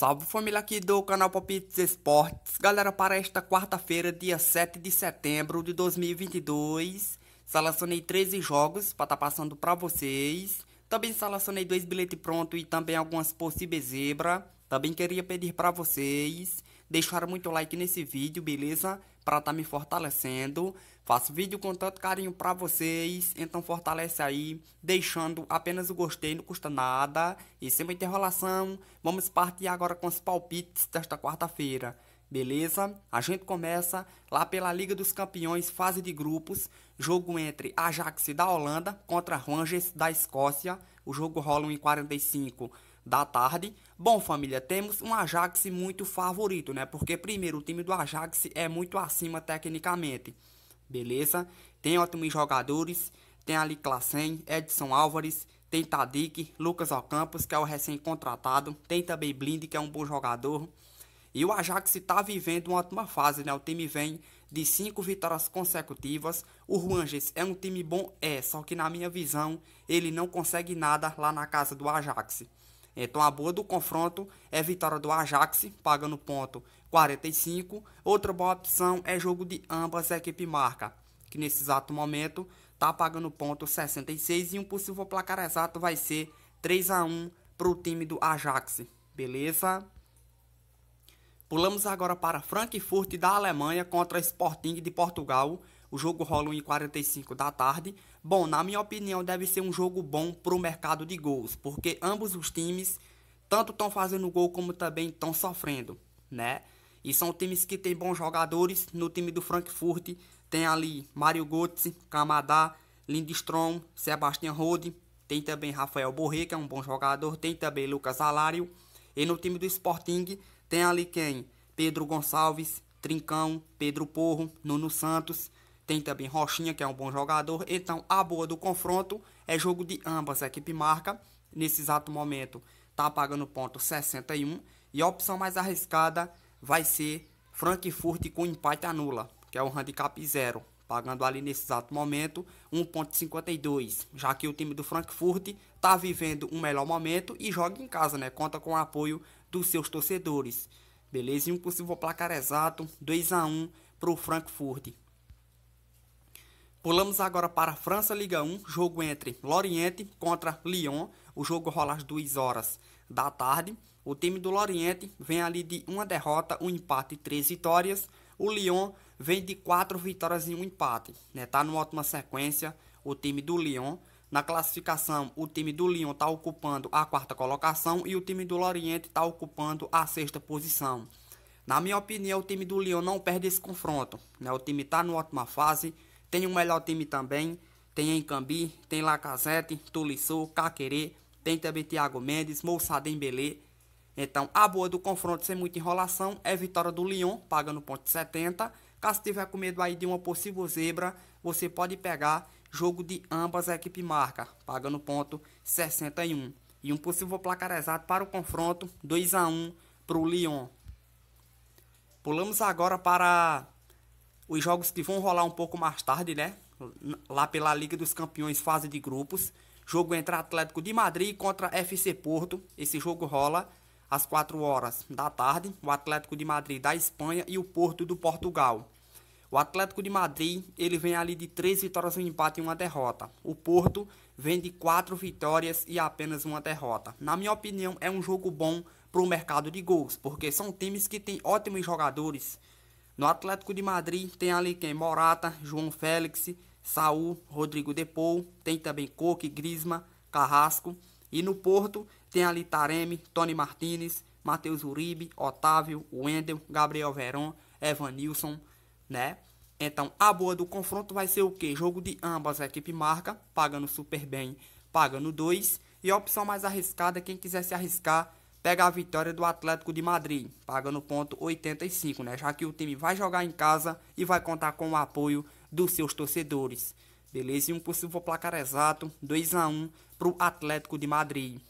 Salve família aqui do canal Palpites Esportes. Galera, para esta quarta-feira, dia 7 de setembro de 2022, selecionei 13 jogos para estar tá passando para vocês. Também selecionei dois bilhetes pronto e também algumas possíveis zebra. Também queria pedir para vocês deixar muito like nesse vídeo, beleza? Para estar tá me fortalecendo. Faço vídeo com tanto carinho pra vocês, então fortalece aí, deixando apenas o gostei, não custa nada. E sem uma enrolação, vamos partir agora com os palpites desta quarta-feira. Beleza? A gente começa lá pela Liga dos Campeões, fase de grupos. Jogo entre Ajax da Holanda contra Rangers da Escócia. O jogo rola em 45 da tarde. Bom, família, temos um Ajax muito favorito, né? Porque primeiro o time do Ajax é muito acima tecnicamente beleza? Tem ótimos jogadores, tem ali Classen, Edson Álvares, tem Tadic, Lucas Ocampos, que é o recém-contratado, tem também Blind, que é um bom jogador. E o Ajax está vivendo uma ótima fase, né? O time vem de cinco vitórias consecutivas. O Ruanges é um time bom, é, só que na minha visão, ele não consegue nada lá na casa do Ajax. Então a boa do confronto é vitória do Ajax, pagando ponto 45. Outra boa opção é jogo de ambas equipes marca, que nesse exato momento está pagando ponto 66 e um possível placar exato vai ser 3 a 1 para o time do Ajax. Beleza? Pulamos agora para Frankfurt da Alemanha contra Sporting de Portugal. O jogo rola 1h45 da tarde. Bom, na minha opinião, deve ser um jogo bom para o mercado de gols, porque ambos os times tanto estão fazendo gol como também estão sofrendo, né? E são times que têm bons jogadores. No time do Frankfurt tem ali Mario Götze, Kamada, Lindström, Sebastian Rode. Tem também Rafael Borré, que é um bom jogador. Tem também Lucas Alário. E no time do Sporting tem ali quem? Pedro Gonçalves, Trincão, Pedro Porro, Nuno Santos. Tem também Rochinha, que é um bom jogador. Então, a boa do confronto é jogo de ambas. A equipe marca, nesse exato momento, está pagando ponto 61. E a opção mais arriscada vai ser Frankfurt com empate anula, que é o handicap zero. Pagando ali nesse exato momento 1,52. Já que o time do Frankfurt está vivendo um melhor momento e joga em casa, né? Conta com o apoio dos seus torcedores. Beleza? E um possível placar exato, 2 a 1 para o Frankfurt. Pulamos agora para a França Liga 1, jogo entre Loriente contra Lyon. O jogo rola às 2 horas da tarde. O time do Loriente vem ali de uma derrota, um empate e três vitórias. O Lyon vem de quatro vitórias e um empate. Né? Tá numa ótima sequência o time do Lyon. Na classificação, o time do Lyon está ocupando a quarta colocação e o time do Loriente está ocupando a sexta posição. Na minha opinião, o time do Lyon não perde esse confronto. Né? O time está numa ótima fase tem o melhor time também. Tem Encambi, tem Lacazette, Tulissu, Caquerê, tem também Thiago Mendes, Moussa Dembélé. Então, a boa do confronto sem muita enrolação é vitória do Lyon, pagando ponto 70. Caso tiver com medo aí de uma possível zebra, você pode pegar jogo de ambas a equipe marca, pagando ponto 61. E um possível placar exato para o confronto, 2 a 1 para o Lyon. Pulamos agora para os jogos que vão rolar um pouco mais tarde, né? Lá pela Liga dos Campeões, fase de grupos. Jogo entre Atlético de Madrid contra FC Porto. Esse jogo rola às 4 horas da tarde. O Atlético de Madrid da Espanha e o Porto do Portugal. O Atlético de Madrid, ele vem ali de 3 vitórias, um empate e uma derrota. O Porto vem de 4 vitórias e apenas uma derrota. Na minha opinião, é um jogo bom para o mercado de gols, porque são times que têm ótimos jogadores, no Atlético de Madrid tem ali quem? Morata, João Félix, Saúl, Rodrigo Depou, tem também Coque, Grisma, Carrasco. E no Porto tem ali Taremi, Tony Martinez, Matheus Uribe, Otávio, Wendel, Gabriel Verón, Evanilson, né? Então, a boa do confronto vai ser o quê? Jogo de ambas, a equipe marca, pagando super bem, pagando 2. E a opção mais arriscada, é quem quiser se arriscar, pega a vitória do Atlético de Madrid, pagando ponto 85, né? Já que o time vai jogar em casa e vai contar com o apoio dos seus torcedores. Beleza? E um possível placar exato, 2 a 1 para o Atlético de Madrid.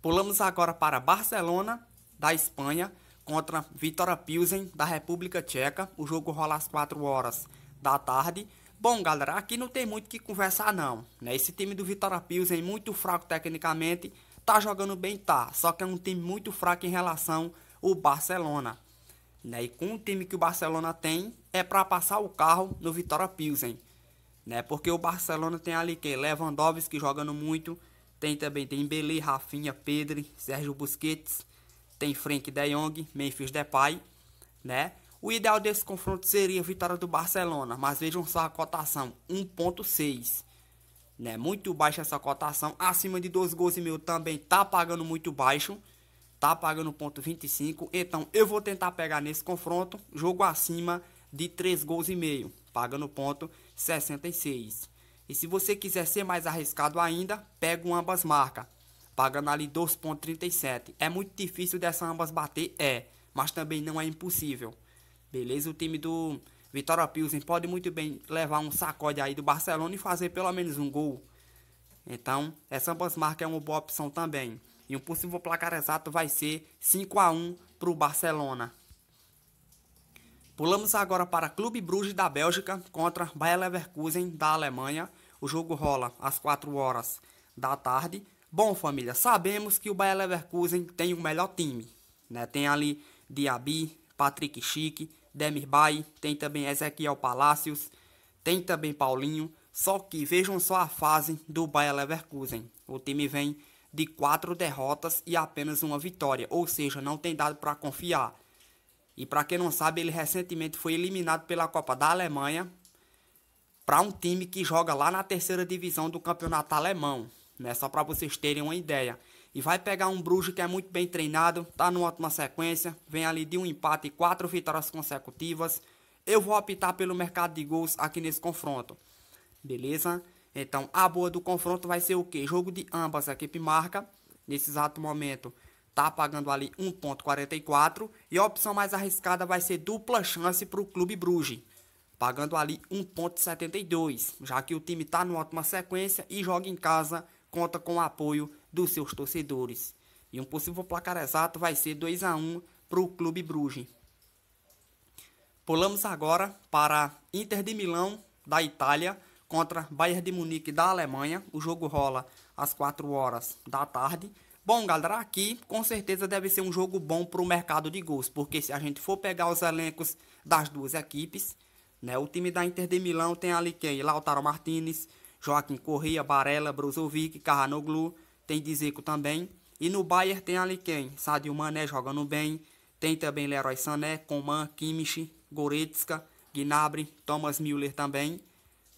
Pulamos agora para Barcelona, da Espanha, contra Vitória Pilsen, da República Tcheca. O jogo rola às 4 horas da tarde. Bom, galera, aqui não tem muito o que conversar, não. Né? Esse time do Vitória Pilsen muito fraco tecnicamente, Tá jogando bem, tá. Só que é um time muito fraco em relação ao Barcelona. Né? E com o time que o Barcelona tem, é para passar o carro no Vitória Pilsen. Né? Porque o Barcelona tem ali que Lewandowski jogando muito. Tem também tem Belê, Rafinha, Pedri, Sérgio Busquets. Tem Frank De Jong, Memphis Depay. Né? O ideal desse confronto seria a vitória do Barcelona, mas vejam só a cotação: 1,6 né? Muito baixa essa cotação, acima de 12 gols e meio também tá pagando muito baixo, tá pagando ponto 25. Então eu vou tentar pegar nesse confronto, jogo acima de 3 gols e meio, pagando ponto 66. E se você quiser ser mais arriscado ainda, pega um ambas marcas, pagando ali 2.37. É muito difícil dessa ambas bater, é, mas também não é impossível. Beleza? O time do Vitória Pilsen pode muito bem levar um sacode aí do Barcelona e fazer pelo menos um gol. Então, essa Marca é uma boa opção também. E um possível placar exato vai ser 5 a 1 para o Barcelona. Pulamos agora para Clube Bruges da Bélgica contra Bayer Leverkusen da Alemanha. O jogo rola às 4 horas da tarde. Bom, família, sabemos que o Bayer Leverkusen tem o melhor time. Né? Tem ali Diaby, Patrick Schick, Demir Bay, tem também Ezequiel Palacios, tem também Paulinho. Só que vejam só a fase do Bayer Leverkusen. O time vem de quatro derrotas e apenas uma vitória, ou seja, não tem dado para confiar. E para quem não sabe, ele recentemente foi eliminado pela Copa da Alemanha para um time que joga lá na terceira divisão do campeonato alemão. Né? Só para vocês terem uma ideia e vai pegar um Bruges que é muito bem treinado, tá numa ótima sequência, vem ali de um empate e quatro vitórias consecutivas. Eu vou optar pelo mercado de gols aqui nesse confronto. Beleza? Então, a boa do confronto vai ser o quê? Jogo de ambas, a equipe marca. Nesse exato momento, tá pagando ali 1.44. E a opção mais arriscada vai ser dupla chance para o Clube Bruges. Pagando ali 1.72. Já que o time tá numa ótima sequência e joga em casa, conta com o apoio dos seus torcedores. E um possível placar exato vai ser 2 a 1 para o Clube Bruges. Pulamos agora para Inter de Milão, da Itália, contra Bayern de Munique, da Alemanha. O jogo rola às 4 horas da tarde. Bom, galera, aqui com certeza deve ser um jogo bom para o mercado de gols, porque se a gente for pegar os elencos das duas equipes, né, o time da Inter de Milão tem ali quem? Lautaro Martinez, Joaquim Corrêa, Barella, Brozovic, Carranoglu, tem Dzeko também. E no Bayern tem ali quem? Sadio Mané jogando bem. Tem também Leroy Sané, Coman, Kimmich, Goretzka, Gnabry, Thomas Müller também,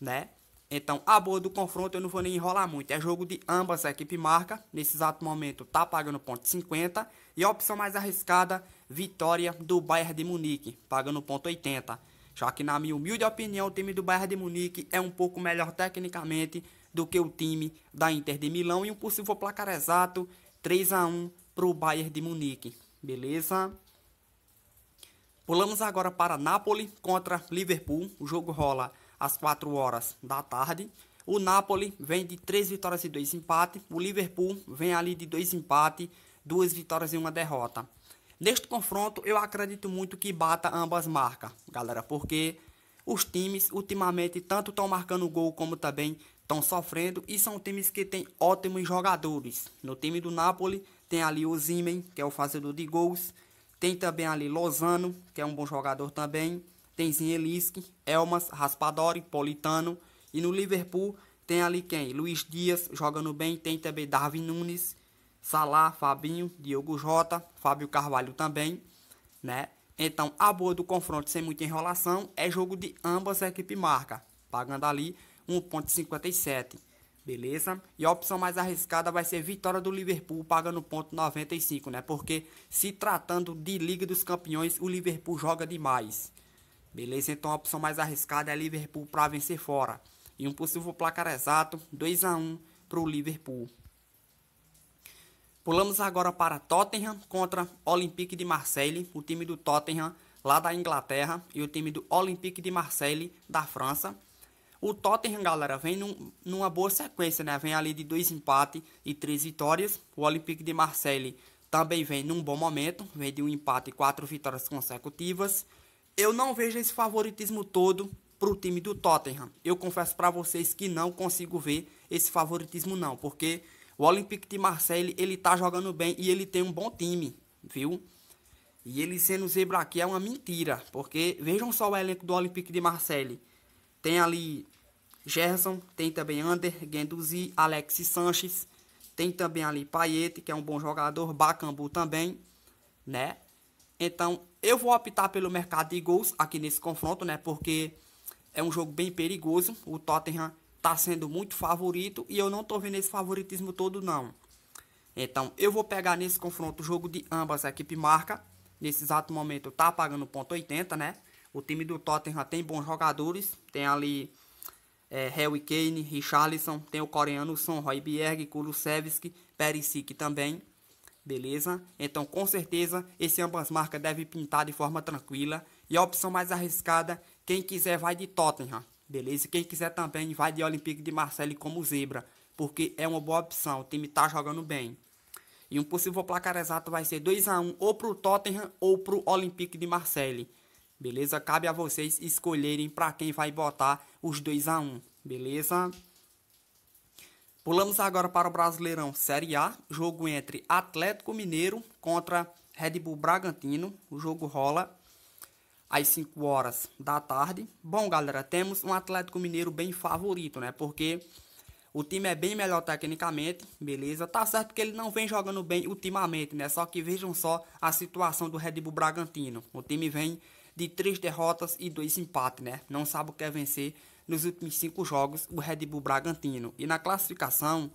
né? Então, a boa do confronto eu não vou nem enrolar muito. É jogo de ambas a equipe marca. Nesse exato momento tá pagando ponto 50. E a opção mais arriscada, vitória do Bayern de Munique, pagando ponto 80. Já que na minha humilde opinião, o time do Bayern de Munique é um pouco melhor tecnicamente, do que o time da Inter de Milão e um possível placar exato 3 a 1 para o Bayern de Munique. Beleza? Pulamos agora para Napoli contra Liverpool. O jogo rola às 4 horas da tarde. O Napoli vem de 3 vitórias e 2 empates. O Liverpool vem ali de 2 empates, 2 vitórias e 1 derrota. Neste confronto, eu acredito muito que bata ambas marcas, galera, porque os times ultimamente tanto estão marcando gol como também estão sofrendo e são times que têm ótimos jogadores. No time do Napoli tem ali o Zimen, que é o fazedor de gols. Tem também ali Lozano, que é um bom jogador também. Tem Zieliski, Elmas, Raspadori, Politano. E no Liverpool tem ali quem? Luiz Dias jogando bem. Tem também Darwin Nunes, Salah, Fabinho, Diogo Jota, Fábio Carvalho também, né? Então, a boa do confronto sem muita enrolação é jogo de ambas equipes marca, pagando ali 1,57. Beleza? E a opção mais arriscada vai ser vitória do Liverpool pagando ponto 95, né? Porque se tratando de Liga dos Campeões, o Liverpool joga demais. Beleza? Então a opção mais arriscada é Liverpool para vencer fora. E um possível placar exato, 2 a 1 para o Liverpool. Pulamos agora para Tottenham contra Olympique de Marseille, o time do Tottenham lá da Inglaterra e o time do Olympique de Marseille da França. O Tottenham, galera, vem num, numa boa sequência, né? Vem ali de dois empates e três vitórias. O Olympique de Marseille também vem num bom momento, vem de um empate e quatro vitórias consecutivas. Eu não vejo esse favoritismo todo pro time do Tottenham. Eu confesso para vocês que não consigo ver esse favoritismo não, porque o Olympique de Marseille, ele tá jogando bem e ele tem um bom time, viu? E ele sendo zebra aqui é uma mentira, porque vejam só o elenco do Olympique de Marseille. Tem ali Gerson, tem também Ander, Genduzi, Alex Sanches, tem também ali Paiete, que é um bom jogador, Bacambu também, né? Então, eu vou optar pelo mercado de gols aqui nesse confronto, né? Porque é um jogo bem perigoso, o Tottenham tá sendo muito favorito e eu não tô vendo esse favoritismo todo não. Então, eu vou pegar nesse confronto o jogo de ambas a equipe marca. Nesse exato momento tá pagando ponto né? O time do Tottenham tem bons jogadores, tem ali é, Harry Kane, Richarlison, tem o coreano Son Hoiberg, Kulusevski, Perisic também, beleza? Então, com certeza, esse ambas marcas deve pintar de forma tranquila. E a opção mais arriscada, quem quiser vai de Tottenham, beleza? Quem quiser também vai de Olympique de Marseille como zebra, porque é uma boa opção, o time tá jogando bem. E um possível placar exato vai ser 2 a 1 ou pro Tottenham ou pro Olympique de Marseille. Beleza? Cabe a vocês escolherem para quem vai botar os 2 a 1, beleza? Pulamos agora para o Brasileirão Série A, jogo entre Atlético Mineiro contra Red Bull Bragantino. O jogo rola às 5 horas da tarde. Bom, galera, temos um Atlético Mineiro bem favorito, né? Porque o time é bem melhor tecnicamente, beleza? Tá certo que ele não vem jogando bem ultimamente, né? Só que vejam só a situação do Red Bull Bragantino. O time vem de três derrotas e dois empates, né? Não sabe o que é vencer nos últimos cinco jogos o Red Bull Bragantino. E na classificação,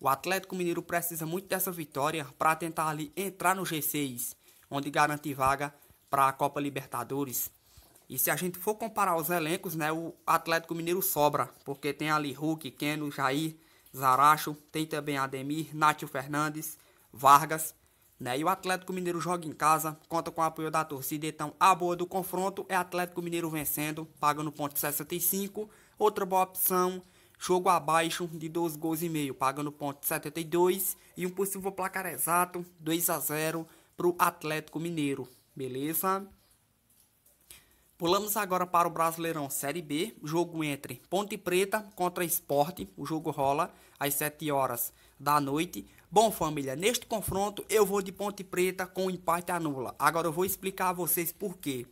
o Atlético Mineiro precisa muito dessa vitória para tentar ali entrar no G6, onde garante vaga para a Copa Libertadores. E se a gente for comparar os elencos, né, o Atlético Mineiro sobra, porque tem ali Hulk, Keno, Jair, Zaracho, tem também Ademir, Nátio Fernandes, Vargas né? E o Atlético Mineiro joga em casa, conta com o apoio da torcida, então a boa do confronto é Atlético Mineiro vencendo, paga no ponto 65. Outra boa opção, jogo abaixo de 12 gols e meio, paga no ponto 72 e um possível placar exato, 2 a 0 para o Atlético Mineiro, beleza? Pulamos agora para o Brasileirão Série B, jogo entre Ponte Preta contra Esporte, o jogo rola às 7 horas da noite. Bom, família, neste confronto eu vou de Ponte Preta com empate anula. nula. Agora eu vou explicar a vocês por quê.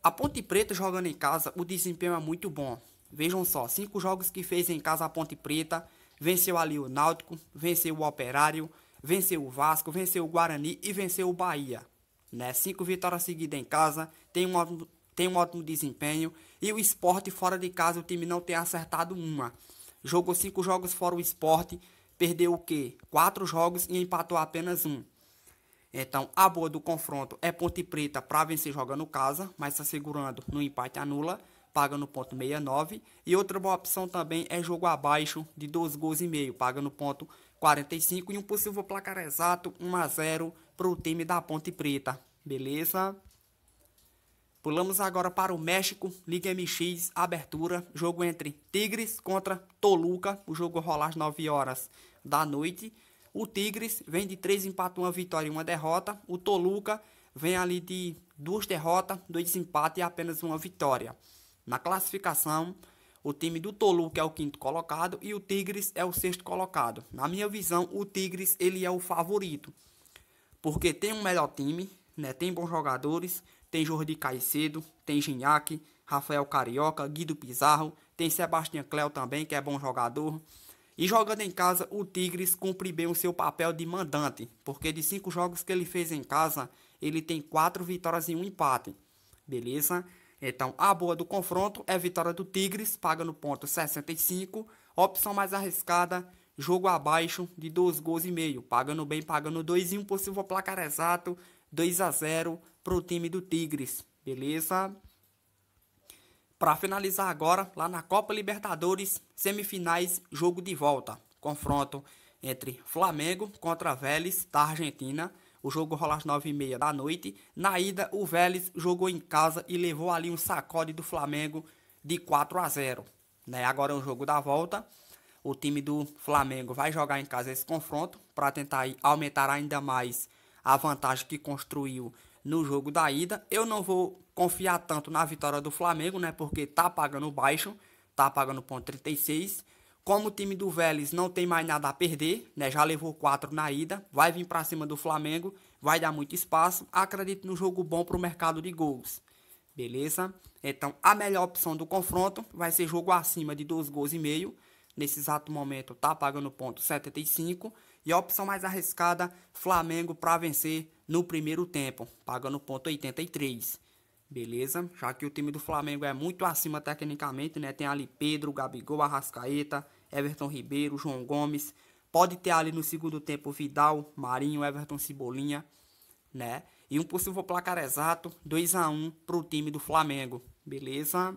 A Ponte Preta jogando em casa, o desempenho é muito bom. Vejam só, cinco jogos que fez em casa a Ponte Preta, venceu ali o Náutico, venceu o Operário, venceu o Vasco, venceu o Guarani e venceu o Bahia. Né? Cinco vitórias seguidas em casa, tem um, ótimo, tem um ótimo desempenho e o esporte fora de casa o time não tem acertado uma. Jogou cinco jogos fora o esporte, perdeu o quê? Quatro jogos e empatou apenas um. Então, a boa do confronto é Ponte Preta para vencer jogando casa, mas se tá assegurando no empate anula, paga no ponto 69. E outra boa opção também é jogo abaixo de dois gols e meio, paga no ponto 45 e um possível placar exato 1 a 0 para o time da Ponte Preta. Beleza? Pulamos agora para o México, Liga MX, abertura, jogo entre Tigres contra Toluca, o jogo rolar às 9 horas da noite. O Tigres vem de três empates, uma vitória e uma derrota. O Toluca vem ali de duas derrotas, dois empates e apenas uma vitória. Na classificação, o time do Toluca é o quinto colocado e o Tigres é o sexto colocado. Na minha visão, o Tigres ele é o favorito. Porque tem um melhor time, né? Tem bons jogadores, tem Jordi Caicedo, tem Ginhaque, Rafael Carioca, Guido Pizarro, tem Sebastião Cléo também, que é bom jogador. E jogando em casa, o Tigres cumpre bem o seu papel de mandante, porque de cinco jogos que ele fez em casa, ele tem quatro vitórias e um empate. Beleza? Então, a boa do confronto é vitória do Tigres, paga no ponto 65. Opção mais arriscada, jogo abaixo de 2 gols e meio. Pagando bem, pagando 2 e um possível placar exato, 2 a 0 pro time do Tigres. Beleza? Para finalizar agora, lá na Copa Libertadores, semifinais, jogo de volta. Confronto entre Flamengo contra Vélez da Argentina. O jogo rola às 9h30 da noite. Na ida, o Vélez jogou em casa e levou ali um sacode do Flamengo de 4 a 0. Né? Agora é o um jogo da volta. O time do Flamengo vai jogar em casa esse confronto para tentar aumentar ainda mais a vantagem que construiu no jogo da ida. Eu não vou confiar tanto na vitória do Flamengo, né? Porque tá pagando baixo, tá pagando ponto 36. Como o time do Vélez não tem mais nada a perder, né? Já levou 4 na ida, vai vir para cima do Flamengo, vai dar muito espaço. Acredito no jogo bom para o mercado de gols. Beleza? Então, a melhor opção do confronto vai ser jogo acima de 2 gols e meio. Nesse exato momento tá pagando ponto 75. E a opção mais arriscada, Flamengo para vencer no primeiro tempo, pagando ponto 83. Beleza? Já que o time do Flamengo é muito acima tecnicamente, né? Tem ali Pedro, Gabigol, Arrascaeta, Everton Ribeiro, João Gomes. Pode ter ali no segundo tempo Vidal, Marinho, Everton Cebolinha, né? E um possível placar exato, 2 a 1 para o time do Flamengo. Beleza?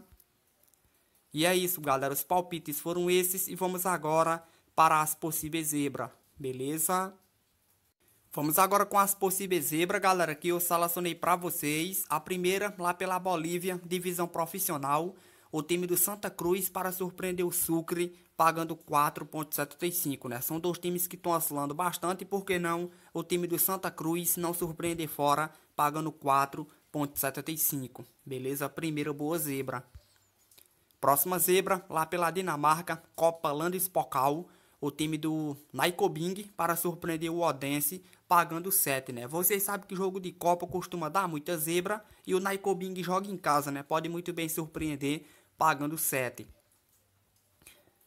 E é isso, galera. Os palpites foram esses e vamos agora para as possíveis zebras. Beleza? Vamos agora com as possíveis zebras, galera, que eu selecionei para vocês. A primeira, lá pela Bolívia, divisão profissional. O time do Santa Cruz para surpreender o Sucre, pagando 4,75, né? São dois times que estão oscilando bastante, por que não o time do Santa Cruz não surpreender fora, pagando 4,75. Beleza? Primeira boa zebra. Próxima zebra, lá pela Dinamarca, Copa Landespokal o time do Naikobing para surpreender o Odense pagando 7, né? Vocês sabem que jogo de Copa costuma dar muita zebra e o Naikobing joga em casa, né? Pode muito bem surpreender pagando 7.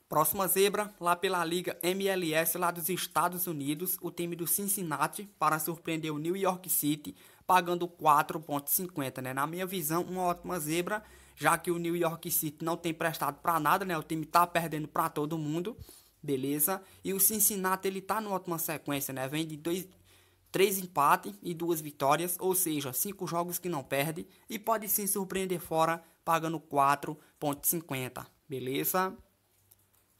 Próxima zebra, lá pela Liga MLS, lá dos Estados Unidos, o time do Cincinnati para surpreender o New York City pagando 4.50, né? Na minha visão, uma ótima zebra, já que o New York City não tem prestado para nada, né? O time tá perdendo para todo mundo beleza? E o Cincinnati, ele tá numa ótima sequência, né? Vem de dois, três empates e duas vitórias, ou seja, cinco jogos que não perde e pode se surpreender fora pagando 4.50, beleza?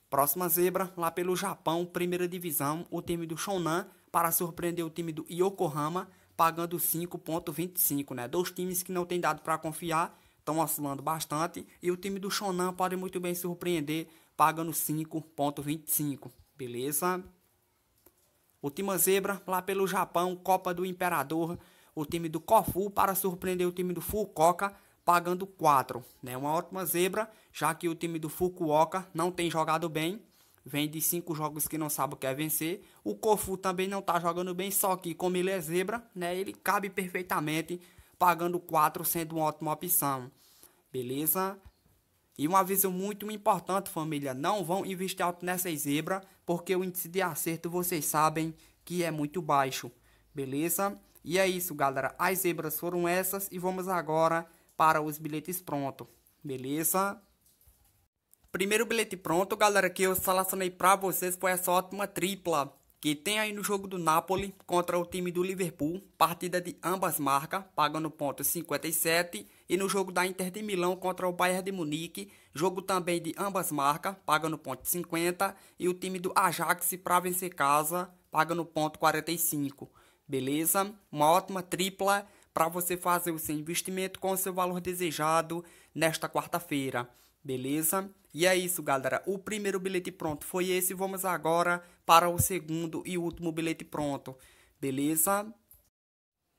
Próxima zebra, lá pelo Japão, primeira divisão, o time do Shonan para surpreender o time do Yokohama, pagando 5.25, né? Dois times que não tem dado para confiar, estão oscilando bastante, e o time do Shonan pode muito bem surpreender paga no 5.25, beleza? Última zebra, lá pelo Japão, Copa do Imperador, o time do Kofu para surpreender o time do Fukuoka, pagando 4. Né? Uma ótima zebra, já que o time do Fukuoka não tem jogado bem, vem de 5 jogos que não sabe o que é vencer. O Kofu também não está jogando bem, só que como ele é zebra, né, ele cabe perfeitamente, pagando 4, sendo uma ótima opção. Beleza? E um aviso muito importante, família, não vão investir alto nessa zebra, porque o índice de acerto vocês sabem que é muito baixo, beleza? E é isso, galera, as zebras foram essas e vamos agora para os bilhetes pronto, beleza? Primeiro bilhete pronto, galera, que eu selecionei para vocês foi essa ótima tripla que tem aí no jogo do Napoli contra o time do Liverpool, partida de ambas marcas, pagando ponto 57 e no jogo da Inter de Milão contra o Bayern de Munique, jogo também de ambas marcas, paga no ponto 50, e o time do Ajax para vencer casa, paga no ponto 45. Beleza? Uma ótima tripla para você fazer o seu investimento com o seu valor desejado nesta quarta-feira. Beleza? E é isso, galera. O primeiro bilhete pronto foi esse. Vamos agora para o segundo e último bilhete pronto. Beleza?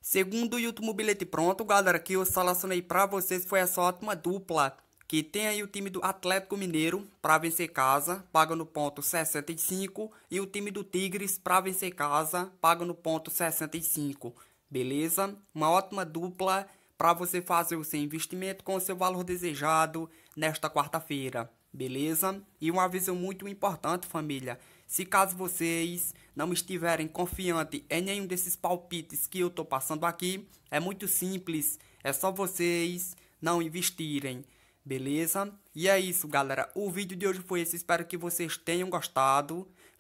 Segundo o último bilhete pronto, galera, que eu selecionei para vocês foi essa ótima dupla. Que tem aí o time do Atlético Mineiro para vencer casa, paga no ponto 65. E o time do Tigres para vencer casa, paga no ponto 65. Beleza? Uma ótima dupla para você fazer o seu investimento com o seu valor desejado nesta quarta-feira, beleza? E um aviso muito importante, família. Se caso vocês não estiverem confiante em nenhum desses palpites que eu tô passando aqui, é muito simples, é só vocês não investirem, beleza? E é isso, galera. O vídeo de hoje foi esse, espero que vocês tenham gostado.